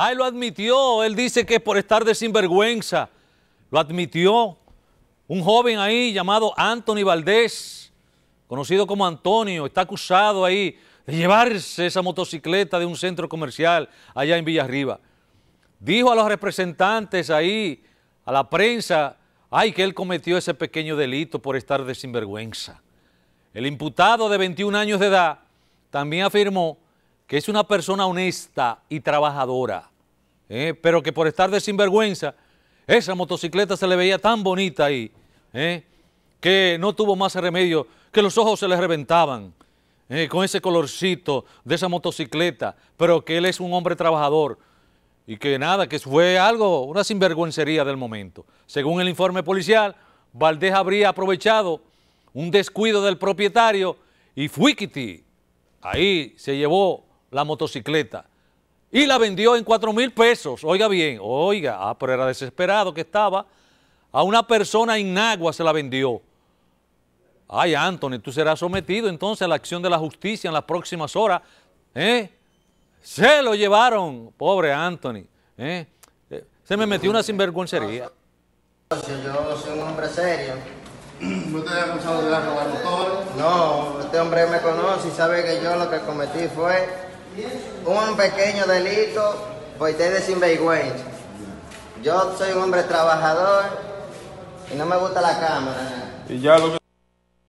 Ay, lo admitió. Él dice que por estar de sinvergüenza. Lo admitió. Un joven ahí llamado Anthony Valdés, conocido como Antonio, está acusado ahí de llevarse esa motocicleta de un centro comercial allá en Villarriba. Dijo a los representantes ahí, a la prensa, ay, que él cometió ese pequeño delito por estar de sinvergüenza. El imputado de 21 años de edad también afirmó que es una persona honesta y trabajadora, ¿eh? pero que por estar de sinvergüenza, esa motocicleta se le veía tan bonita ahí, ¿eh? que no tuvo más remedio, que los ojos se le reventaban ¿eh? con ese colorcito de esa motocicleta, pero que él es un hombre trabajador y que nada, que fue algo, una sinvergüencería del momento. Según el informe policial, Valdés habría aprovechado un descuido del propietario y fuiquiti, ahí se llevó la motocicleta, y la vendió en cuatro mil pesos. Oiga bien, oiga, ah, pero era desesperado que estaba. A una persona en se la vendió. Ay, Anthony, tú serás sometido entonces a la acción de la justicia en las próximas horas. ¿eh? Se lo llevaron, pobre Anthony. ¿eh? Eh, se me metió una sinvergüencería. Yo soy un hombre serio. ¿No te había acusado de robar No, este hombre me conoce y sabe que yo lo que cometí fue un pequeño delito por ustedes de sinvergüenza. Yo soy un hombre trabajador y no me gusta la cámara.